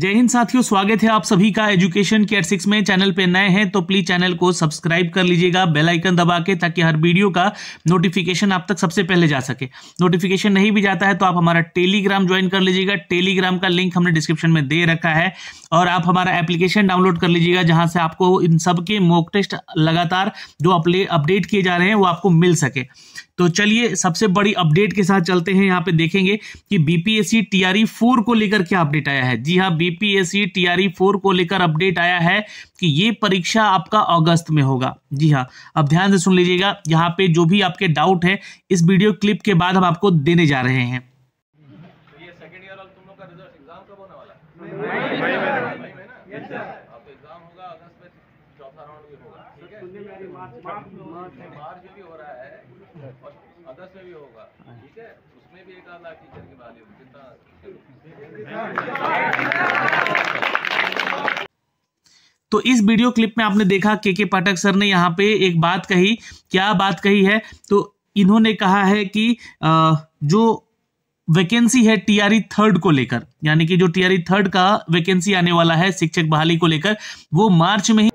जय हिंद साथियों स्वागत है आप सभी का एजुकेशन केयर सिक्स में चैनल पे नए हैं तो प्लीज चैनल को सब्सक्राइब कर लीजिएगा बेल आइकन दबा के ताकि हर वीडियो का नोटिफिकेशन आप तक सबसे पहले जा सके नोटिफिकेशन नहीं भी जाता है तो आप हमारा टेलीग्राम ज्वाइन कर लीजिएगा टेलीग्राम का लिंक हमने डिस्क्रिप्शन में दे रखा है और आप हमारा एप्लीकेशन डाउनलोड कर लीजिएगा जहां से आपको इन सबके मॉक टेस्ट लगातार जो अपडेट किए जा रहे हैं वो आपको मिल सके तो चलिए सबसे बड़ी अपडेट के साथ चलते हैं यहाँ पे देखेंगे कि बीपीएससी टीआरई फोर को लेकर क्या अपडेट आया है जी हाँ बीपीएससी टीआरई फोर को लेकर अपडेट आया है कि ये परीक्षा आपका अगस्त में होगा जी हाँ अब ध्यान से सुन लीजिएगा यहाँ पे जो भी आपके डाउट है इस वीडियो क्लिप के बाद हम आपको देने जा रहे हैं ये बाहर जो भी हो रहा है अदर्स में भी होगा ठीक है उसमें भी एक आध लाख टीचर की तो इस वीडियो क्लिप में आपने देखा के के पाठक सर ने यहाँ पे एक बात कही क्या बात कही है तो इन्होंने कहा है कि जो वैकेंसी है टीआरई थर्ड e को लेकर यानी कि जो टीआरई थर्ड e का वैकेंसी आने वाला है शिक्षक बहाली को लेकर वो मार्च में ही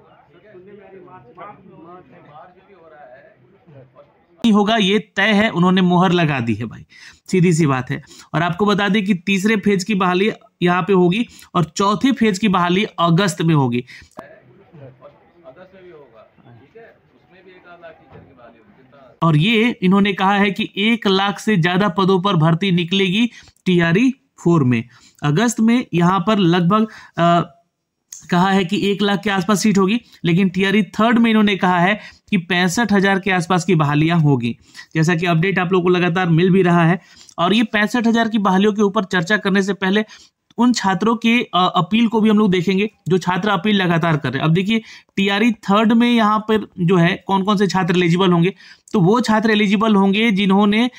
ही होगा ये तय है उन्होंने मोहर लगा दी है भाई सीधी सी बात है और आपको बता दें कि तीसरे फेज की बहाली यहाँ पे होगी और चौथे फेज की बहाली अगस्त में होगी और ये इन्होंने कहा है कि एक लाख से ज्यादा पदों पर भर्ती निकलेगी टीआरई फोर में अगस्त में यहाँ पर लगभग कहा है कि एक लाख के आसपास सीट होगी लेकिन टीआरई थर्ड में इन्होंने कहा है कि पैंसठ हजार के आसपास की बहालियां होगी जैसा कि अपडेट आप लोगों को लगातार मिल भी रहा है और ये पैंसठ हजार की बहालियों के ऊपर चर्चा करने से पहले उन छात्रों के अपील को भी हम लोग देखेंगे जो छात्र अपील लगातार कर रहे हैं अब देखिए टीआरई थर्ड में यहाँ पर जो है कौन कौन से छात्र एलिजिबल होंगे तो वो छात्र एलिजिबल होंगे जिन्होंने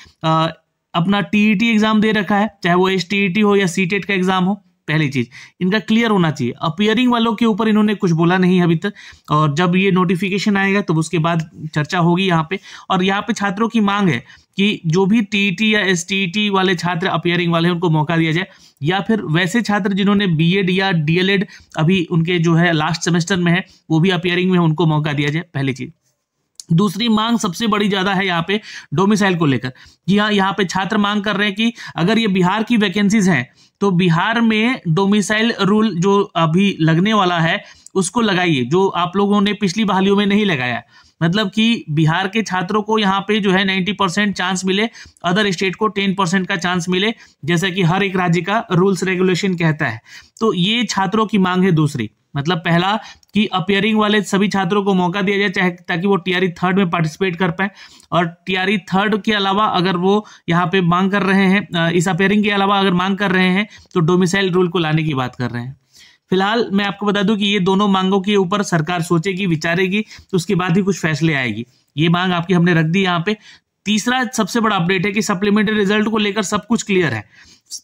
अपना टीईटी एग्जाम दे रखा है चाहे वो एस हो या सीटेट का एग्जाम हो पहली चीज़ इनका क्लियर होना चाहिए अपियरिंग वालों के ऊपर इन्होंने कुछ बोला नहीं अभी तक और जब ये नोटिफिकेशन आएगा तो उसके बाद चर्चा होगी यहाँ पे और यहाँ पे छात्रों की मांग है कि जो भी टी e या एस e वाले छात्र अपियरिंग वाले हैं उनको मौका दिया जाए या फिर वैसे छात्र जिन्होंने बीएड या डीएलएड अभी उनके जो है लास्ट सेमेस्टर में है वो भी अपियरिंग में उनको मौका दिया जाए पहली चीज़ दूसरी मांग सबसे बड़ी ज्यादा है यहाँ पे डोमिसाइल को लेकर जी हाँ यहाँ पे छात्र मांग कर रहे हैं कि अगर ये बिहार की वैकेंसीज हैं तो बिहार में डोमिसाइल रूल जो अभी लगने वाला है उसको लगाइए जो आप लोगों ने पिछली बहालियों में नहीं लगाया मतलब कि बिहार के छात्रों को यहाँ पे जो है 90 परसेंट चांस मिले अदर स्टेट को 10 परसेंट का चांस मिले जैसा कि हर एक राज्य का रूल्स रेगुलेशन कहता है तो ये छात्रों की मांग है दूसरी मतलब पहला कि अपेयरिंग वाले सभी छात्रों को मौका दिया जाए चाहे ताकि वो टीआरई थर्ड e में पार्टिसिपेट कर पाए और टीआरई थर्ड e के अलावा अगर वो यहाँ पे मांग कर रहे हैं इस अपेयरिंग के अलावा अगर मांग कर रहे हैं तो डोमिसाइल रूल को लाने की बात कर रहे हैं फिलहाल मैं आपको बता दूं कि ये दोनों मांगों के ऊपर सरकार सोचेगी विचारेगी तो उसके बाद ही कुछ फैसले आएगी ये मांग आपकी हमने रख दी यहाँ पे तीसरा सबसे बड़ा अपडेट है कि सप्लीमेंट्री रिजल्ट को लेकर सब कुछ क्लियर है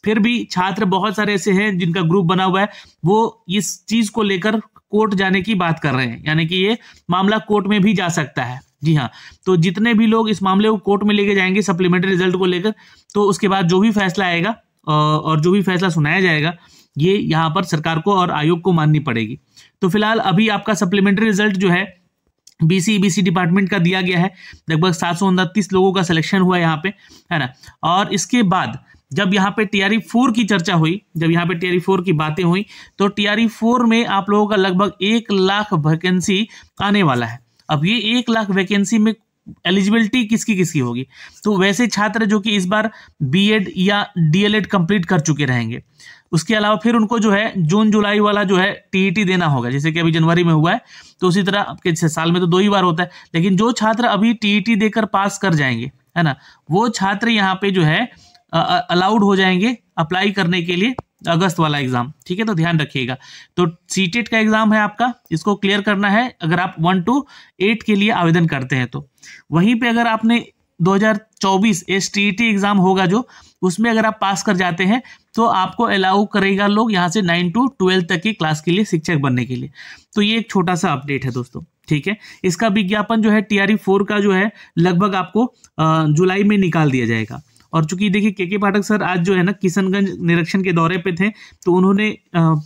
फिर भी छात्र बहुत सारे ऐसे हैं जिनका ग्रुप बना हुआ है वो इस चीज को लेकर कोर्ट जाने की बात कर रहे हैं यानी कि ये मामला कोर्ट में भी जा सकता है जी हाँ तो जितने भी लोग इस मामले को कोर्ट में लेके जाएंगे सप्लीमेंट्री रिजल्ट को लेकर तो उसके बाद जो भी फैसला आएगा और जो भी फैसला सुनाया जाएगा ये यहाँ पर सरकार को और आयोग को माननी पड़ेगी तो फिलहाल अभी आपका सप्लीमेंट्री रिजल्ट जो है बीसी बीसी डिपार्टमेंट का दिया गया है लगभग सात लोगों का सिलेक्शन हुआ है यहाँ पे है ना और इसके बाद जब यहाँ पे टीआरई फोर e की चर्चा हुई जब यहाँ पे टीआरई फोर e की बातें हुई तो टीआरई फोर e में आप लोगों का लगभग एक लाख वैकेंसी आने वाला है अब ये एक लाख वैकेंसी में एलिजिबिलिटी किसकी किसकी होगी तो वैसे छात्र जो कि इस बार बीएड या डीएलएड कंप्लीट कर चुके रहेंगे उसके अलावा फिर उनको जो है जून जुलाई वाला जो है टीईटी देना होगा जैसे कि अभी जनवरी में हुआ है तो उसी तरह आपके साल में तो दो ही बार होता है लेकिन जो छात्र अभी टीईटी देकर पास कर जाएंगे है ना वो छात्र यहाँ पे जो है अलाउड हो जाएंगे अप्लाई करने के लिए अगस्त वाला एग्जाम ठीक है तो ध्यान रखिएगा तो सी e का एग्जाम है आपका इसको क्लियर करना है अगर आप वन टू एट के लिए आवेदन करते हैं तो वहीं पे अगर आपने 2024 एस एग्जाम होगा जो उसमें अगर आप पास कर जाते हैं तो आपको अलाउ करेगा लोग यहाँ से नाइन टू ट्वेल्व तक की क्लास के लिए शिक्षक बनने के लिए तो ये एक छोटा सा अपडेट है दोस्तों ठीक है इसका विज्ञापन जो है टी आर फोर का जो है लगभग आपको जुलाई में निकाल दिया जाएगा और चूंकि देखिए के के पाठक सर आज जो है ना किशनगंज निरीक्षण के दौरे पे थे तो उन्होंने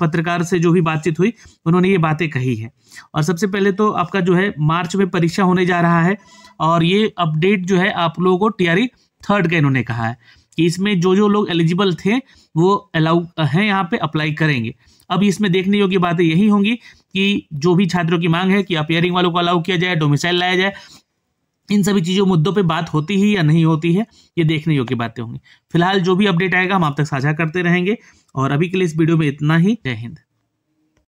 पत्रकार से जो भी बातचीत हुई उन्होंने ये बातें कही है और सबसे पहले तो आपका जो है मार्च में परीक्षा होने जा रहा है और ये अपडेट जो है आप लोगों को टीआरई थर्ड का इन्होंने कहा है कि इसमें जो जो लोग एलिजिबल थे वो अलाउ हैं यहाँ पे अप्लाई करेंगे अब इसमें देखने योग्य बातें यही होंगी कि जो भी छात्रों की मांग है कि अपेयरिंग वालों को अलाउ किया जाए डोमिसाइल लाया जाए इन सभी चीज़ों मुद्दों पे बात होती है या नहीं होती है ये देखने योग्य बातें होंगी फिलहाल जो भी अपडेट आएगा हम आप तक साझा करते रहेंगे और अभी के लिए इस वीडियो में इतना ही जय हिंद